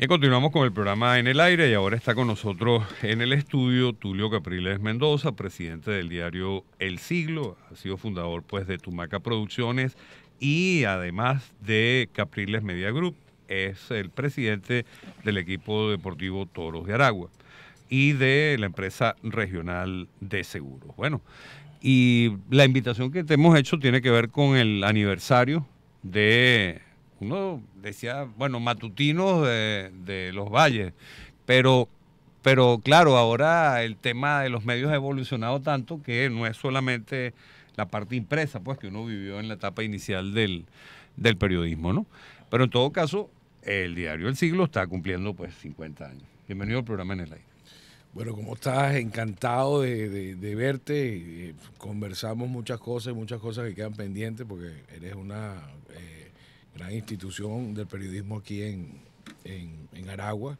Bien, continuamos con el programa En el Aire y ahora está con nosotros en el estudio Tulio Capriles Mendoza, presidente del diario El Siglo, ha sido fundador pues de Tumaca Producciones y además de Capriles Media Group, es el presidente del equipo deportivo Toros de Aragua y de la empresa regional de seguros. Bueno, y la invitación que te hemos hecho tiene que ver con el aniversario de uno decía, bueno, matutinos de, los valles, pero pero claro, ahora el tema de los medios ha evolucionado tanto que no es solamente la parte impresa, pues que uno vivió en la etapa inicial del, periodismo, ¿no? Pero en todo caso, el diario El Siglo está cumpliendo pues 50 años. Bienvenido al programa en el aire. Bueno, como estás? Encantado de, verte. Eh, conversamos muchas cosas, y muchas cosas que quedan pendientes porque eres una... Eh, gran institución del periodismo aquí en, en, Aragua.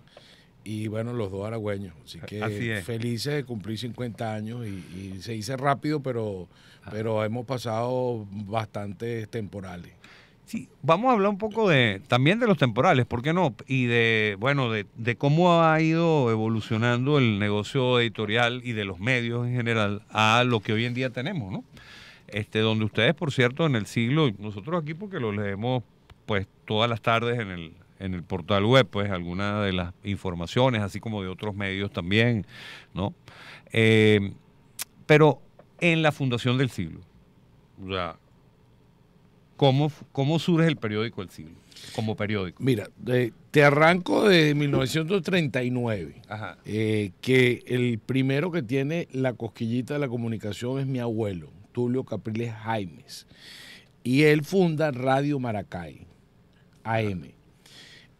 Y bueno, los dos aragüeños. Así que felices de cumplir 50 años y, se dice rápido, pero, ah. pero hemos pasado bastantes temporales. Sí, vamos a hablar un poco de también de los temporales, ¿por qué no? Y de, bueno, de, cómo ha ido evolucionando el negocio editorial y de los medios en general a lo que hoy en día tenemos, ¿no? Este, donde ustedes, por cierto, en el siglo, nosotros aquí porque lo leemos pues todas las tardes en el, portal web, pues alguna de las informaciones, así como de otros medios también, ¿no? Eh, pero en la fundación del siglo, o sea, ¿cómo, surge el periódico El Siglo como periódico? Mira, te arranco de 1939, eh, que el primero que tiene la cosquillita de la comunicación es mi abuelo, Tulio Capriles Jaimes, y él funda Radio Maracay AM.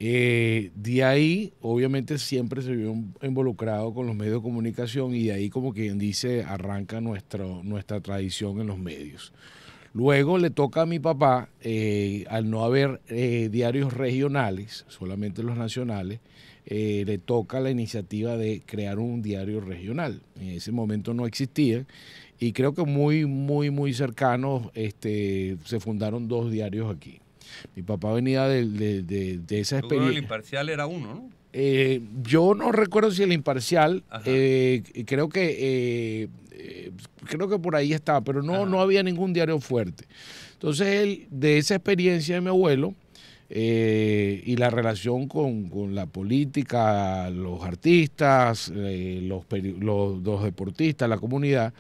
Eh, de ahí, obviamente, siempre se vio involucrado con los medios de comunicación y de ahí, como quien dice, arranca nuestra tradición en los medios. Luego le toca a mi papá, eh, al no haber eh, diarios regionales, solamente los nacionales, le toca la iniciativa de crear un diario regional. En ese momento no existía y creo que muy, muy, muy cercanos este, se fundaron dos diarios aquí. Mi papá venía de, esa experiencia. El imparcial era uno, ¿no? Eh, yo no recuerdo si el imparcial, eh, creo que eh, creo que por ahí estaba, pero no, no había ningún diario fuerte. Entonces él, de esa experiencia de mi abuelo y la relación con, la política, los artistas, los, los, los, deportistas, la comunidad,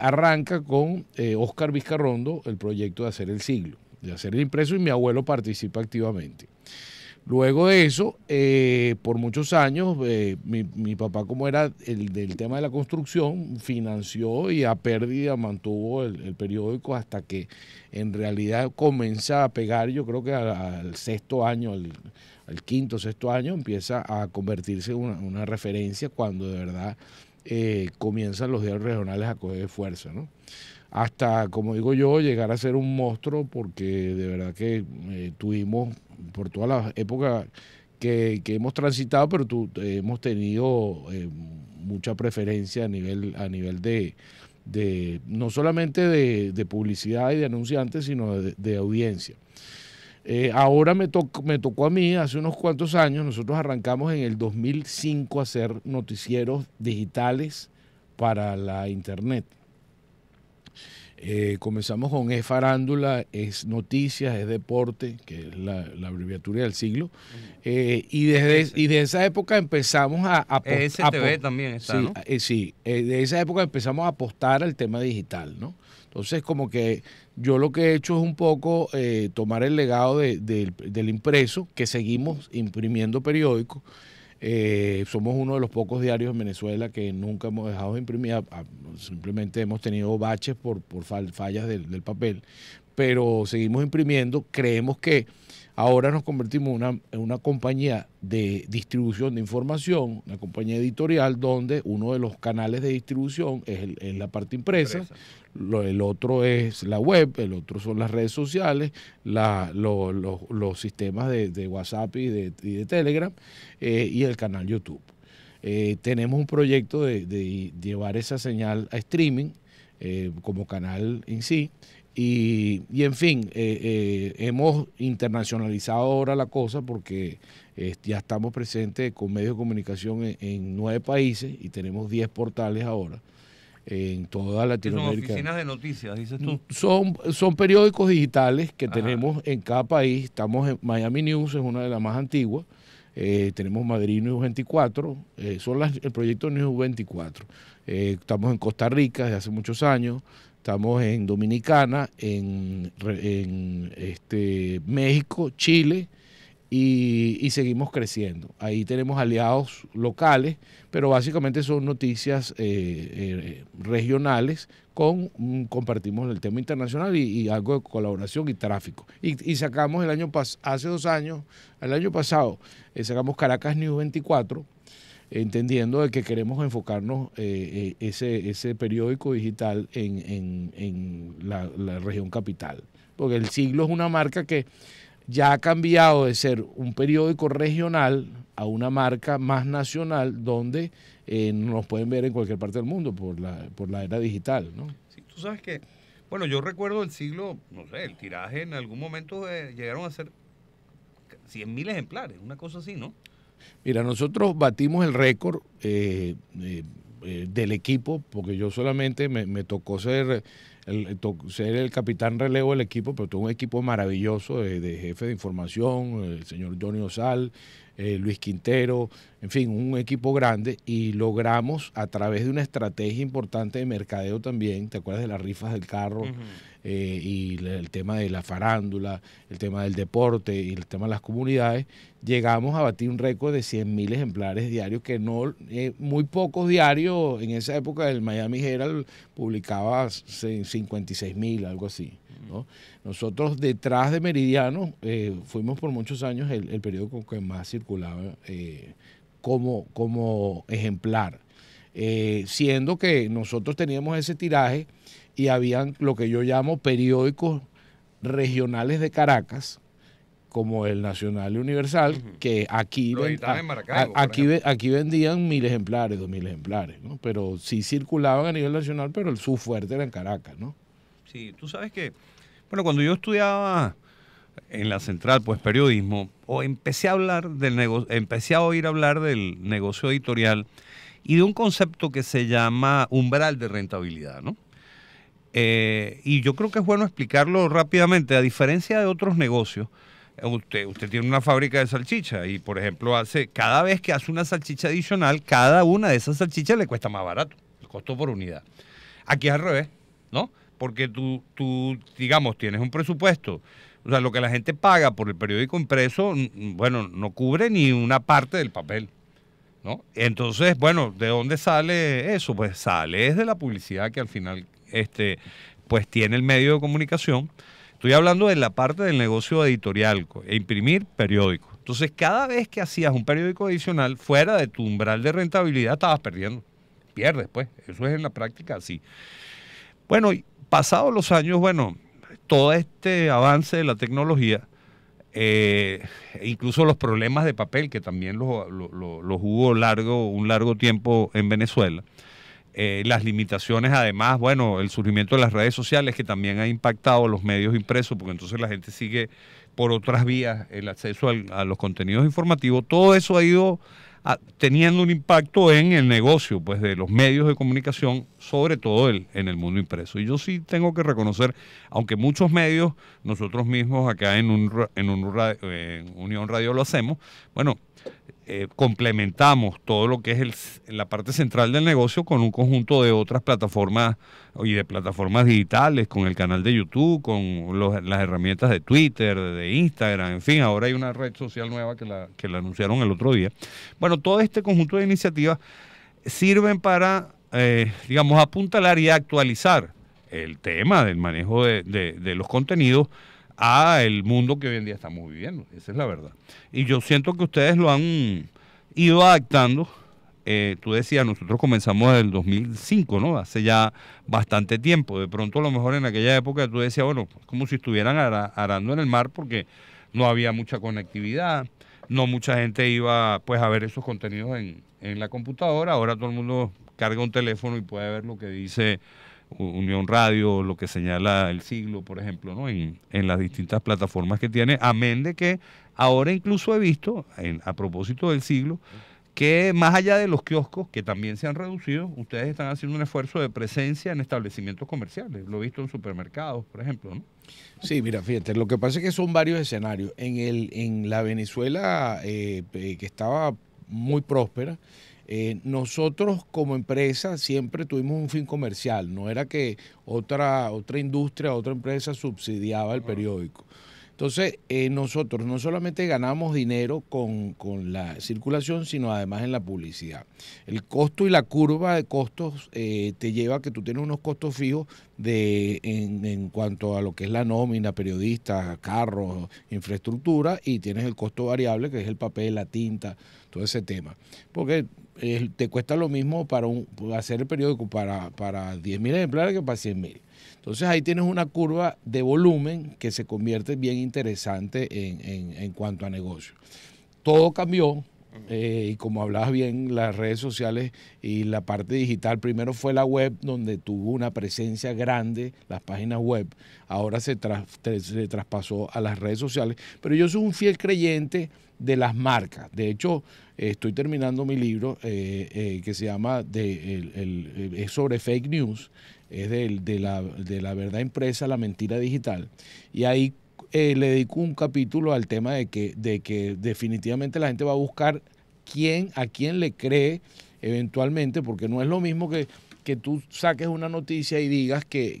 arranca con Oscar Vizcarrondo el proyecto de hacer el siglo de hacer el impreso y mi abuelo participa activamente. Luego de eso, eh, por muchos años, eh, mi, papá, como era el del tema de la construcción, financió y a pérdida mantuvo el, periódico hasta que en realidad comienza a pegar, yo creo que al, sexto año, al, quinto, sexto año, empieza a convertirse en una, referencia cuando de verdad eh, comienzan los diarios regionales a coger fuerza. ¿no? hasta, como digo yo, llegar a ser un monstruo, porque de verdad que eh, tuvimos, por todas las épocas que, hemos transitado, pero eh, hemos tenido eh, mucha preferencia a nivel, a nivel de, de no solamente de, publicidad y de anunciantes, sino de, audiencia. ahora me, me tocó a mí, hace unos cuantos años, nosotros arrancamos en el 2005 a hacer noticieros digitales para la internet eh, comenzamos con Es Farándula, Es Noticias, Es Deporte, que es la, abreviatura del siglo. Eh, y, desde, y esa época empezamos a apostar. STV también está, sí, eh, de esa época empezamos a apostar al tema digital, ¿no? Entonces, como que yo lo que he hecho es un poco tomar el legado del impreso, que seguimos imprimiendo periódicos eh, somos uno de los pocos diarios en Venezuela que nunca hemos dejado de imprimir, simplemente hemos tenido baches por, por fallas del papel, pero seguimos imprimiendo, creemos que Ahora nos convertimos en una compañía de distribución de información, una compañía editorial donde uno de los canales de distribución es, la parte impresa, el otro es la web, el otro son las redes sociales, los sistemas de, WhatsApp y de, Telegram eh, y el canal YouTube. Eh, tenemos un proyecto de, llevar esa señal a streaming eh, como canal en sí y, en fin, eh, eh, hemos internacionalizado ahora la cosa porque eh, ya estamos presentes con medios de comunicación en, nueve países y tenemos diez portales ahora en toda Latinoamérica. Son oficinas de noticias, dices tú. Son, periódicos digitales que tenemos en cada país. Estamos en Miami News, es una de las más antiguas. tenemos Madrid News 24, son el proyecto News 24. estamos en Costa Rica desde hace muchos años, estamos en Dominicana, en, este, México, Chile y, seguimos creciendo. Ahí tenemos aliados locales, pero básicamente son noticias eh, eh, regionales con mm, compartimos el tema internacional y, algo de colaboración y tráfico. Y, sacamos el año pasado, hace dos años, el año pasado, eh, sacamos Caracas News 24 entendiendo de que queremos enfocarnos eh, eh, ese, ese periódico digital en, en, en la, región capital. Porque el siglo es una marca que ya ha cambiado de ser un periódico regional a una marca más nacional donde eh, nos pueden ver en cualquier parte del mundo por la, por la era digital. ¿no? tú sabes que, bueno, yo recuerdo el siglo, no sé, el tiraje en algún momento llegaron a ser 100.000 ejemplares, una cosa así, ¿no? Mira, nosotros batimos el récord eh, eh, eh, del equipo, porque yo solamente me, tocó ser el, ser el capitán relevo del equipo, pero tuvo un equipo maravilloso de, de jefe de información, el señor Johnny Osal, eh, Luis Quintero, en fin, un equipo grande y logramos a través de una estrategia importante de mercadeo también, ¿te acuerdas de las rifas del carro eh, y el tema de la farándula, el tema del deporte y el tema de las comunidades? Llegamos a batir un récord de mil ejemplares diarios, que no eh, muy pocos diarios en esa época del Miami Herald publicaba 56.000, algo así. Nosotros detrás de Meridiano eh, fuimos por muchos años el, el periódico que más circulaba eh, como, como ejemplar, eh, siendo que nosotros teníamos ese tiraje y habían lo que yo llamo periódicos regionales de Caracas, como el Nacional y Universal, que aquí, aquí, vendían mil ejemplares, dos mil ejemplares, ¿no? pero sí circulaban a nivel nacional, pero el su fuerte era en Caracas. ¿no? Sí, tú sabes que bueno, cuando yo estudiaba en la central, pues periodismo, o empecé a hablar del negocio, empecé a oír hablar del negocio editorial y de un concepto que se llama umbral de rentabilidad, ¿no? Eh, y yo creo que es bueno explicarlo rápidamente. A diferencia de otros negocios, usted, tiene una fábrica de salchicha y, por ejemplo, hace cada vez que hace una salchicha adicional, cada una de esas salchichas le cuesta más barato, el costo por unidad. Aquí al revés, ¿no? porque tú, tú, digamos, tienes un presupuesto. O sea, lo que la gente paga por el periódico impreso, bueno, no cubre ni una parte del papel. ¿no? Entonces, bueno, ¿de dónde sale eso? Pues sale es de la publicidad que al final este, pues tiene el medio de comunicación. Estoy hablando de la parte del negocio editorial, e imprimir periódico. Entonces, cada vez que hacías un periódico adicional fuera de tu umbral de rentabilidad, estabas perdiendo. Pierdes, pues. Eso es en la práctica así. Bueno, pasados los años, bueno, todo este avance de la tecnología, eh, e incluso los problemas de papel, que también los hubo largo, un largo tiempo en Venezuela, eh, las limitaciones, además, bueno, el surgimiento de las redes sociales, que también ha impactado los medios impresos, porque entonces la gente sigue por otras vías el acceso a los contenidos informativos, todo eso ha ido ah, teniendo un impacto en el negocio, pues, de los medios de comunicación sobre todo el, en el mundo impreso. Y yo sí tengo que reconocer, aunque muchos medios, nosotros mismos acá en, un, en, un, eh, Unión Radio lo hacemos, bueno, eh, complementamos todo lo que es el, la parte central del negocio con un conjunto de otras plataformas y de plataformas digitales, con el canal de YouTube, con los, las herramientas de Twitter, de Instagram, en fin, ahora hay una red social nueva que la, que la anunciaron el otro día. Bueno, todo este conjunto de iniciativas sirven para eh, digamos, apuntalar y actualizar el tema del manejo de, los contenidos a el mundo que hoy en día estamos viviendo. Esa es la verdad. Y yo siento que ustedes lo han ido adaptando. Eh, tú decías, nosotros comenzamos en el 2005, ¿no? Hace ya bastante tiempo. De pronto, a lo mejor en aquella época tú decías, bueno, pues, como si estuvieran arando en el mar porque no había mucha conectividad, no mucha gente iba pues a ver esos contenidos en la computadora. Ahora todo el mundo carga un teléfono y puede ver lo que dice Unión Radio, lo que señala el siglo, por ejemplo, ¿no? en, las distintas plataformas que tiene, amén de que ahora incluso he visto, a propósito del siglo, que más allá de los kioscos, que también se han reducido, ustedes están haciendo un esfuerzo de presencia en establecimientos comerciales. Lo he visto en supermercados, por ejemplo. ¿no? Sí, mira, fíjate, lo que pasa es que son varios escenarios. En, el, en la Venezuela eh, eh, que estaba muy próspera, eh, nosotros como empresa siempre tuvimos un fin comercial, no era que otra, otra industria, otra empresa subsidiaba el periódico. Entonces, eh, nosotros no solamente ganamos dinero con, la circulación, sino además en la publicidad. El costo y la curva de costos eh, te lleva a que tú tienes unos costos fijos de, en, en, cuanto a lo que es la nómina, periodistas, carros, infraestructura, y tienes el costo variable, que es el papel, la tinta, todo ese tema. Porque te cuesta lo mismo para hacer el periódico para, para 10.000 ejemplares que para 100.000. Entonces ahí tienes una curva de volumen que se convierte bien interesante en, en cuanto a negocio. Todo cambió, eh, y como hablabas bien, las redes sociales y la parte digital, primero fue la web donde tuvo una presencia grande, las páginas web, ahora se, se traspasó a las redes sociales, pero yo soy un fiel creyente de las marcas. De hecho, estoy terminando mi libro eh, eh, que se llama de, sobre fake news, es de, de, la, de la verdad impresa, la mentira digital, y ahí eh, le dedico un capítulo al tema de que, de que definitivamente la gente va a buscar quién, a quién le cree eventualmente, porque no es lo mismo que, que tú saques una noticia y digas que,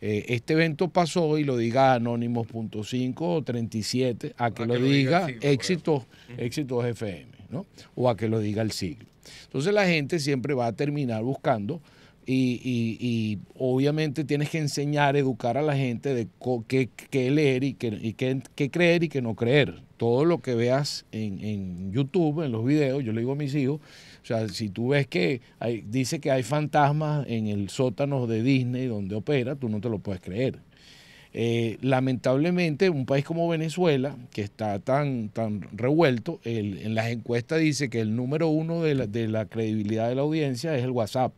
eh, este evento pasó y lo diga Anónimos.5 o 37, a que, lo, diga, Éxitos, FM, ¿no? O a que lo diga el siglo. Entonces la gente siempre va a terminar buscando y, obviamente tienes que enseñar, educar a la gente de qué, leer y, qué, creer y qué no creer. Todo lo que veas en, YouTube, en los videos, yo le digo a mis hijos, o sea, si tú ves que dice que hay fantasmas en el sótano de Disney donde opera, tú no te lo puedes creer. Eh, lamentablemente, un país como Venezuela, que está tan, tan revuelto, en las encuestas dice que el número uno de la credibilidad de la audiencia es el WhatsApp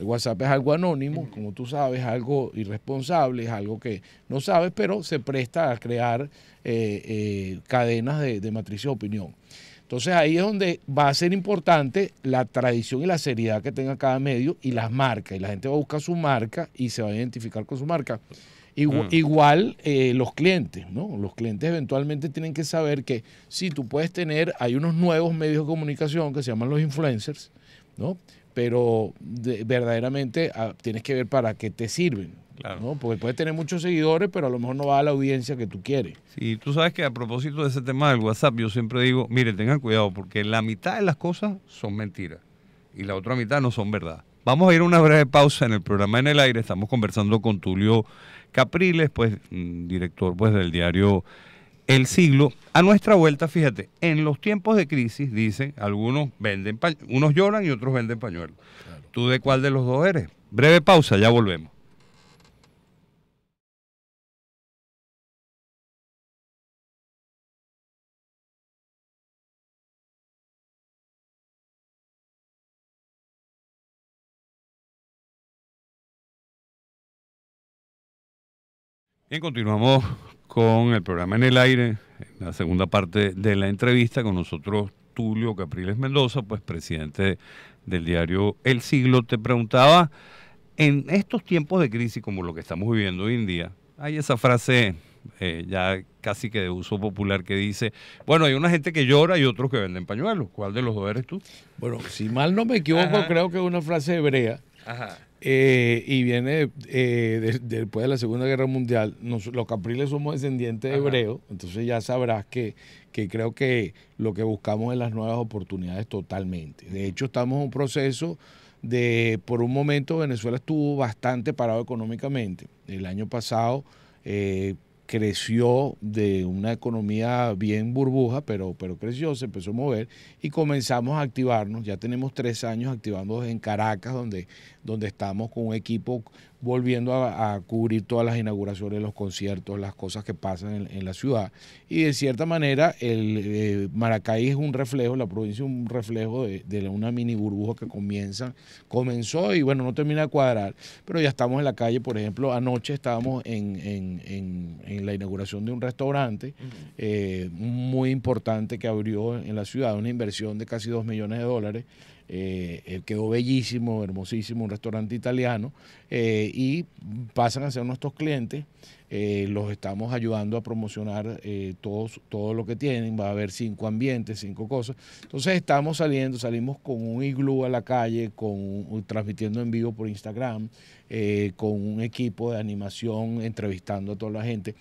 el WhatsApp es algo anónimo, como tú sabes, algo irresponsable, es algo que no sabes, pero se presta a crear eh, eh, cadenas de, de matrices de opinión. Entonces ahí es donde va a ser importante la tradición y la seriedad que tenga cada medio y las marcas. Y la gente va a buscar su marca y se va a identificar con su marca. Mm. Igual, eh, los clientes, ¿no? Los clientes eventualmente tienen que saber que si tú puedes tener, hay unos nuevos medios de comunicación que se llaman los influencers, ¿no? pero verdaderamente ah, tienes que ver para qué te sirven. Porque puedes tener muchos seguidores, pero a lo mejor no va a la audiencia que tú quieres. Sí, tú sabes que a propósito de ese tema del WhatsApp, yo siempre digo, mire, tengan cuidado, porque la mitad de las cosas son mentiras y la otra mitad no son verdad. Vamos a ir a una breve pausa en el programa En el Aire. Estamos conversando con Tulio Capriles, pues mm, director pues, del diario el siglo. A nuestra vuelta, fíjate, en los tiempos de crisis, dicen, algunos venden, unos lloran y otros venden pañuelos. ¿Tú de cuál de los dos eres? Breve pausa, ya volvemos. Bien, continuamos con el programa En el Aire, en la segunda parte de la entrevista con nosotros Tulio Capriles Mendoza, pues presidente del diario El Siglo. Te preguntaba, en estos tiempos de crisis como lo que estamos viviendo hoy en día, hay esa frase eh, ya casi que de uso popular que dice, bueno, hay una gente que llora y otros que venden pañuelos. ¿Cuál de los dos eres tú? Bueno, si mal no me equivoco, creo que es una frase hebrea. Ajá. Eh, y viene eh, después de la Segunda Guerra Mundial. los capriles somos descendientes de hebreos, entonces ya sabrás que, que creo que lo que buscamos es las nuevas oportunidades totalmente. De hecho, estamos en un proceso de, por un momento, Venezuela estuvo bastante parado económicamente. El año pasado eh, creció de una economía bien burbuja, pero, pero creció, se empezó a mover y comenzamos a activarnos. Ya tenemos tres años activándonos en Caracas, donde, donde estamos con un equipo volviendo a, cubrir todas las inauguraciones, los conciertos, las cosas que pasan en, la ciudad. Y de cierta manera, el eh, Maracay es un reflejo, la provincia es un reflejo de, una mini burbuja que comienza, comenzó y bueno, no termina de cuadrar, pero ya estamos en la calle, por ejemplo, anoche estábamos en, la inauguración de un restaurante eh, muy importante que abrió en la ciudad, una inversión de casi 2 millones de dólares eh, eh, quedó bellísimo, hermosísimo, un restaurante italiano. Eh, y pasan a ser nuestros clientes. los estamos ayudando a promocionar todo lo que tienen. Va a haber cinco ambientes, cinco cosas. Entonces estamos saliendo, salimos con un iglú a la calle, con transmitiendo en vivo por Instagram, con un equipo de animación, entrevistando a toda la gente.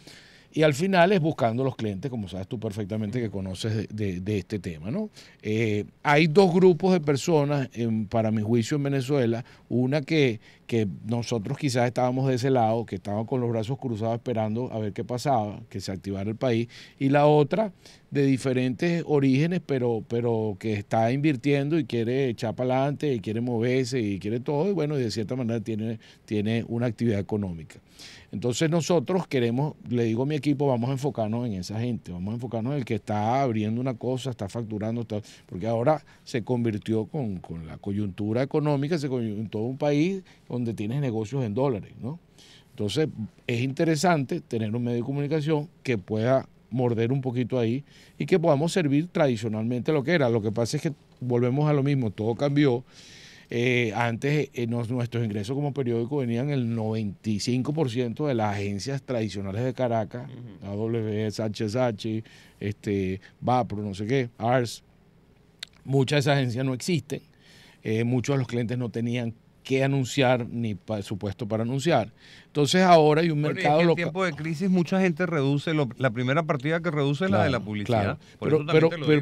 Y al final es buscando los clientes, como sabes tú perfectamente que conoces de, este tema. ¿no? Eh, hay dos grupos de personas, para mi juicio, en Venezuela. Una que, que nosotros quizás estábamos de ese lado, que estábamos con los brazos cruzados esperando a ver qué pasaba, que se activara el país, y la otra de diferentes orígenes, pero, pero que está invirtiendo y quiere echar para adelante, y quiere moverse, y quiere todo, y bueno, y de cierta manera tiene, tiene una actividad económica. Entonces nosotros queremos, le digo a mi equipo, vamos a enfocarnos en esa gente, vamos a enfocarnos en el que está abriendo una cosa, está facturando, está, porque ahora se convirtió con, la coyuntura económica, se convirtió en todo un país con donde tienes negocios en dólares, ¿no? Entonces, es interesante tener un medio de comunicación que pueda morder un poquito ahí y que podamos servir tradicionalmente lo que era. Lo que pasa es que volvemos a lo mismo, todo cambió. Eh, antes eh, nuestros ingresos como periódico venían el 95% de las agencias tradicionales de Caracas, AWS, HSH, este, Vapro, no sé qué, ARS. Muchas de esas agencias no existen. Eh, muchos de los clientes no tenían que anunciar ni supuesto para anunciar. Entonces ahora hay un mercado local. En tiempos de crisis mucha gente reduce, la primera partida que reduce es la de la publicidad. Pero,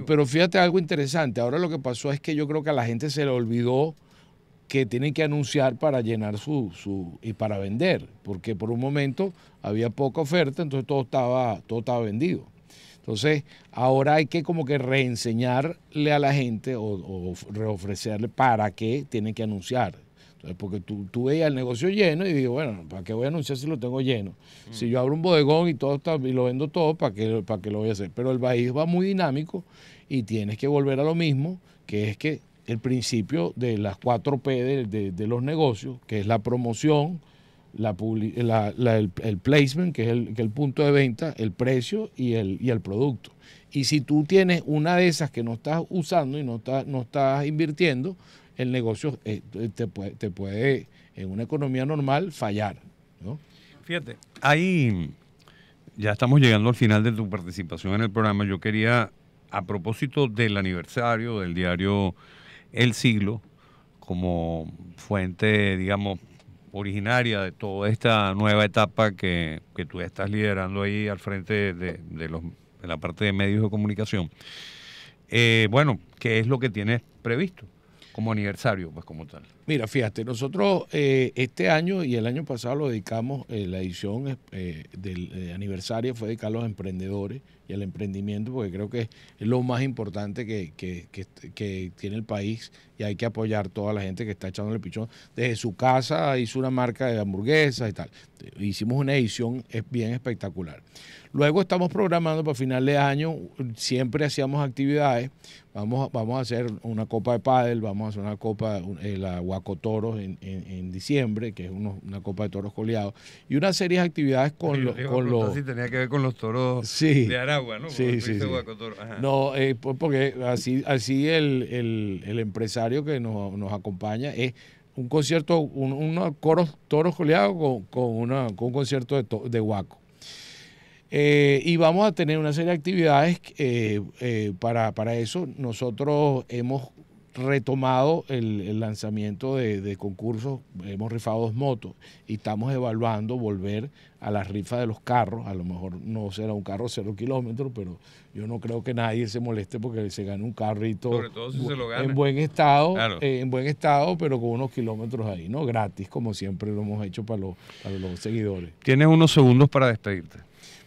pero, fíjate algo interesante, ahora lo que pasó es que yo creo que a la gente se le olvidó que tienen que anunciar para llenar su, su y para vender, porque por un momento había poca oferta, entonces todo estaba, todo estaba vendido. Entonces, ahora hay que como que reenseñarle a la gente o, o reofrecerle para qué tienen que anunciar. Eh, porque tú, tú veías el negocio lleno y digo, bueno, ¿para qué voy a anunciar si lo tengo lleno? Si yo abro un bodegón y todo está, y lo vendo todo, ¿para qué, ¿para lo voy a hacer? Pero el país va muy dinámico y tienes que volver a lo mismo, que es que el principio de las cuatro p de, los negocios, que es la promoción, la, el, placement, que es el, punto de venta, el precio y el, y el producto. Y si tú tienes una de esas que no estás usando y no, no estás invirtiendo, el negocio eh, te, puede, en una economía normal, fallar. ¿no? Fíjate, ahí ya estamos llegando al final de tu participación en el programa. Yo quería, a propósito del aniversario del diario El Siglo, como fuente, digamos, originaria de toda esta nueva etapa que, tú estás liderando ahí al frente de, los, la parte de medios de comunicación. Eh, bueno, ¿qué es lo que tienes previsto? como aniversario, pues como tal. Mira, fíjate, nosotros eh, este año y el año pasado lo dedicamos, eh, la edición eh, del aniversario fue dedicar a los emprendedores y al emprendimiento, porque creo que es lo más importante que, tiene el país y hay que apoyar a toda la gente que está echándole el pichón. Desde su casa hizo una marca de hamburguesas y tal. Hicimos una edición bien espectacular. Luego estamos programando para final de año, siempre hacíamos actividades. Vamos, vamos a hacer una copa de pádel, vamos a hacer una copa, la toros en, diciembre, que es una copa de toros coleados, y una serie de actividades con, los... Con los tenía que ver con los toros de Aragua, ¿no? Sí, sí, sí. No, eh, pues porque así, así el, el, el empresario que nos, acompaña es un concierto, un, unos toros coleados con, una, con un concierto de, guaco. Eh, y vamos a tener una serie de actividades eh, para, para, eso. Nosotros hemos retomado el, lanzamiento de, de, concursos, hemos rifado dos motos y estamos evaluando volver a la rifa de los carros, a lo mejor no será un carro cero kilómetros, pero yo no creo que nadie se moleste porque se gane un carrito en buen estado, eh, en buen estado, pero con unos kilómetros ahí, ¿no? Gratis, como siempre lo hemos hecho para los, para los seguidores. Tienes unos segundos para despedirte.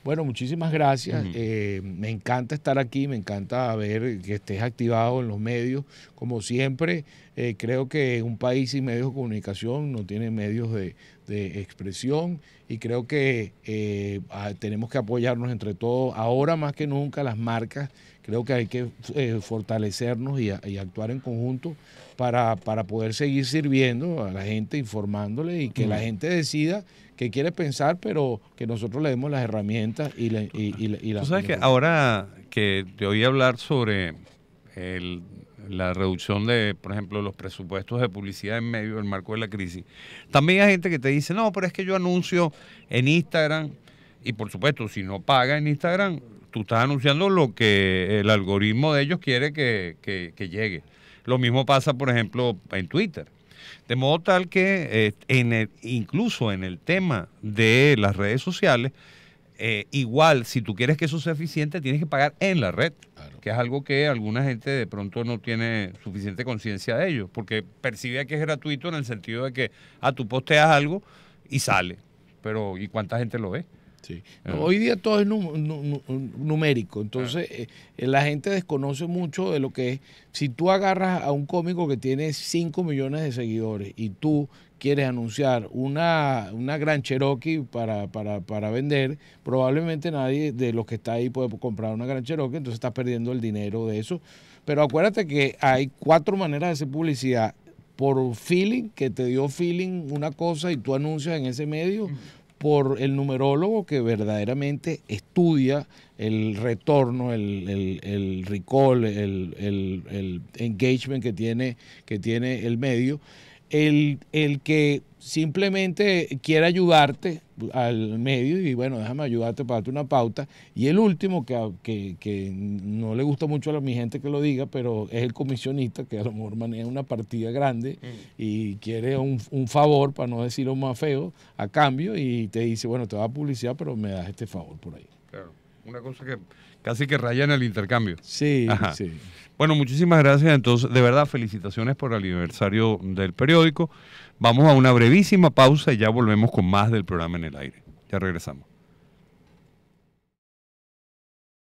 Bueno, muchísimas gracias. Eh, me encanta estar aquí, me encanta ver que estés activado en los medios. Como siempre, eh, creo que un país sin medios de comunicación no tiene medios de, expresión y creo que eh, tenemos que apoyarnos entre todos. Ahora más que nunca las marcas, creo que hay que fortalecernos y, actuar en conjunto para, para poder seguir sirviendo a la gente, informándole y que la gente decida que quiere pensar, pero que nosotros le demos las herramientas y, las y, la, sabes que ahora que te oí hablar sobre la reducción de, por ejemplo, los presupuestos de publicidad en medio del marco de la crisis, también hay gente que te dice, no, pero es que yo anuncio en Instagram, y por supuesto, si no paga en Instagram, tú estás anunciando lo que el algoritmo de ellos quiere que llegue. Lo mismo pasa, por ejemplo, en Twitter de modo tal que eh, en incluso en el tema de las redes sociales, eh, igual si tú quieres que eso sea eficiente, tienes que pagar en la red, que es algo que alguna gente de pronto no tiene suficiente conciencia de ello, porque percibe que es gratuito en el sentido de que, a ah, tu posteas algo y sale, pero ¿y cuánta gente lo ve? Ah. hoy día todo es numérico, entonces ah. eh, eh, la gente desconoce mucho de lo que es. Si tú agarras a un cómico que tiene 5 millones de seguidores y tú quieres anunciar una, una gran Cherokee para, vender, probablemente nadie de los que está ahí puede comprar una gran Cherokee, entonces estás perdiendo el dinero de eso. Pero acuérdate que hay cuatro maneras de hacer publicidad por feeling, que te dio feeling una cosa y tú anuncias en ese medio por el numerólogo que verdaderamente estudia el retorno, el, el recall, el, engagement que tiene, que tiene el medio el, que simplemente quiere ayudarte al medio y bueno, déjame ayudarte para darte una pauta. Y el último, que, que, no le gusta mucho a mi gente que lo diga, pero es el comisionista, que a lo mejor maneja una partida grande mm. y quiere un, favor, para no decirlo más feo, a cambio y te dice, bueno, te va a publicidad, pero me das este favor por ahí. Claro, una cosa que casi que rayan el intercambio. Sí, sí. Bueno, muchísimas gracias. Entonces, de verdad, felicitaciones por el aniversario del periódico. Vamos a una brevísima pausa y ya volvemos con más del programa en el aire. Ya regresamos.